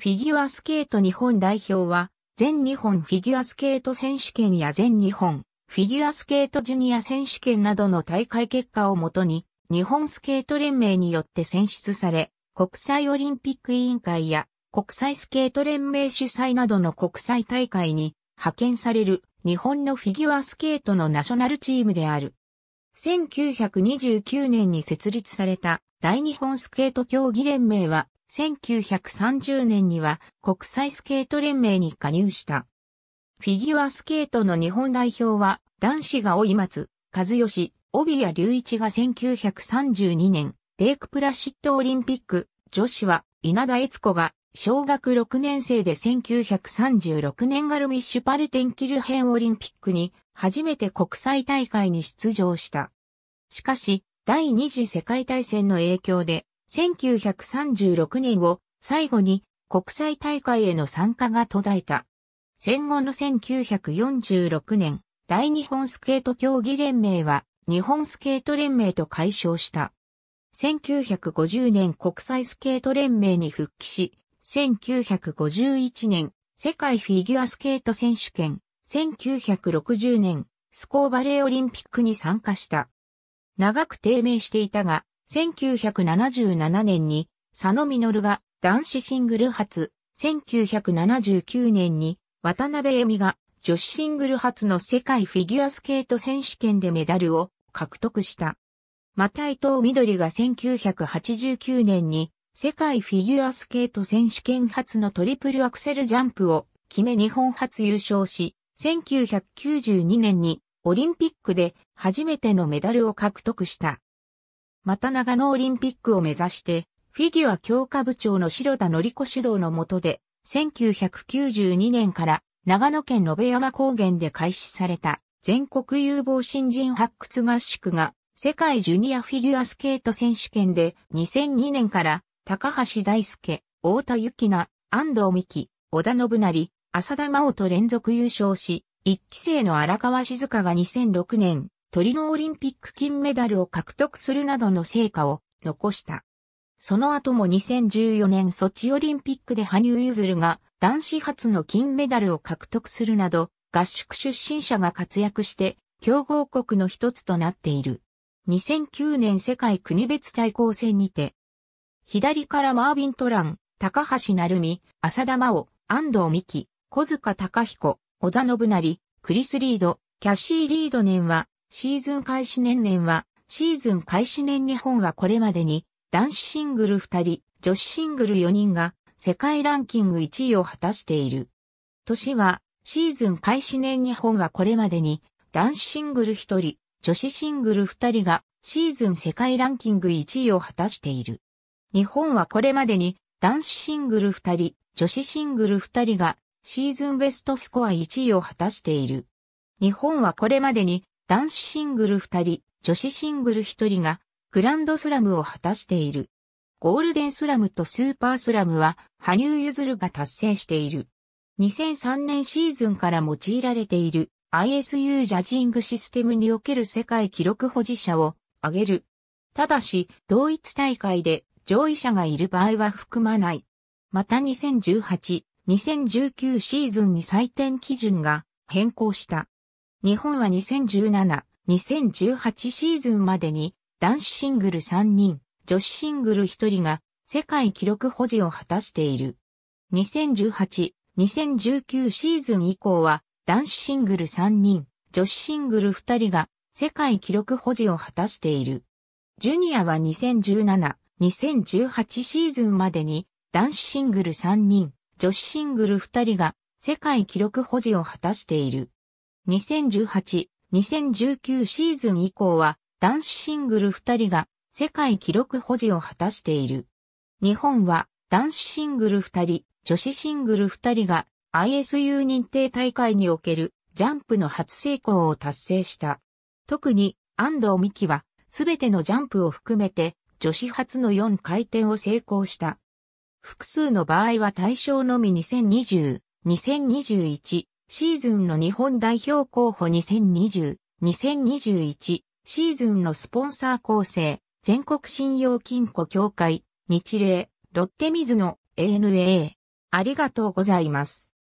フィギュアスケート日本代表は、全日本フィギュアスケート選手権や全日本フィギュアスケートジュニア選手権などの大会結果をもとに、日本スケート連盟によって選出され、国際オリンピック委員会や国際スケート連盟主催などの国際大会に派遣される日本のフィギュアスケートのナショナルチームである。1929年に設立された大日本スケート競技連盟は1930年には国際スケート連盟に加入した。フィギュアスケートの日本代表は男子が追松、和義、帯谷隆一が1932年、レイクプラシットオリンピック、女子は稲田悦子が小学6年生で1936年ガルミッシュパルテンキルヘンオリンピックに初めて国際大会に出場した。しかし、第二次世界大戦の影響で1936年を最後に国際大会への参加が途絶えた。戦後の1946年、大日本スケート競技連盟は日本スケート連盟と解消した。1950年国際スケート連盟に復帰し、1951年世界フィギュアスケート選手権、1960年スコーバレーオリンピックに参加した。長く低迷していたが、1977年に佐野実が男子シングル初、1979年に渡辺恵美が女子シングル初の世界フィギュアスケート選手権でメダルを獲得した。また伊藤緑が1989年に世界フィギュアスケート選手権初のトリプルアクセルジャンプを決め日本初優勝し、1992年にオリンピックで初めてのメダルを獲得した。また長野オリンピックを目指して、フィギュア強化部長の白田則子主導の下で、1992年から長野県野辺山高原で開始された全国有望新人発掘合宿が世界ジュニアフィギュアスケート選手権で2002年から高橋大輔、太田幸奈、安藤美希、織田信成、浅田真央と連続優勝し、一期生の荒川静香が2006年トリノオリンピック金メダルを獲得するなどの成果を残した。その後も2014年ソチオリンピックで羽生結弦が男子初の金メダルを獲得するなど、合宿出身者が活躍して、強豪国の一つとなっている。2009年世界国別対抗戦にて、左からマービン・トラン、高橋成美、浅田真央、安藤美希、小塚隆彦、織田信成、クリス・リード、キャシー・リード年は、シーズン開始年々は、シーズン開始年日本はこれまでに、男子シングル2人、女子シングル4人が、世界ランキング1位を果たしている。年は、シーズン開始年日本はこれまでに、男子シングル1人、女子シングル2人が、シーズン世界ランキング1位を果たしている。日本はこれまでに、男子シングル2人、女子シングル2人が、シーズンベストスコア1位を果たしている。日本はこれまでに、男子シングル2人、女子シングル1人がグランドスラムを果たしている。ゴールデンスラムとスーパースラムは羽生結弦が達成している。2003年シーズンから用いられている ISU ジャジングシステムにおける世界記録保持者を挙げる。ただし、同一大会で上位者がいる場合は含まない。また2018、2019シーズンに採点基準が変更した。日本は2017、2018シーズンまでに男子シングル3人、女子シングル1人が世界記録保持を果たしている。2018、2019シーズン以降は男子シングル3人、女子シングル2人が世界記録保持を果たしている。ジュニアは2017、2018シーズンまでに男子シングル3人、女子シングル2人が世界記録保持を果たしている。2018、2019シーズン以降は男子シングル2人が世界記録保持を果たしている。日本は男子シングル2人、女子シングル2人が ISU 認定大会におけるジャンプの初成功を達成した。特に安藤美希はすべてのジャンプを含めて女子初の4回転を成功した。複数の場合は対象のみ2020、2021、シーズンの日本代表候補2020、2021シーズンのスポンサー構成、全国信用金庫協会、日霊ロッテ水野、ANA。ありがとうございます。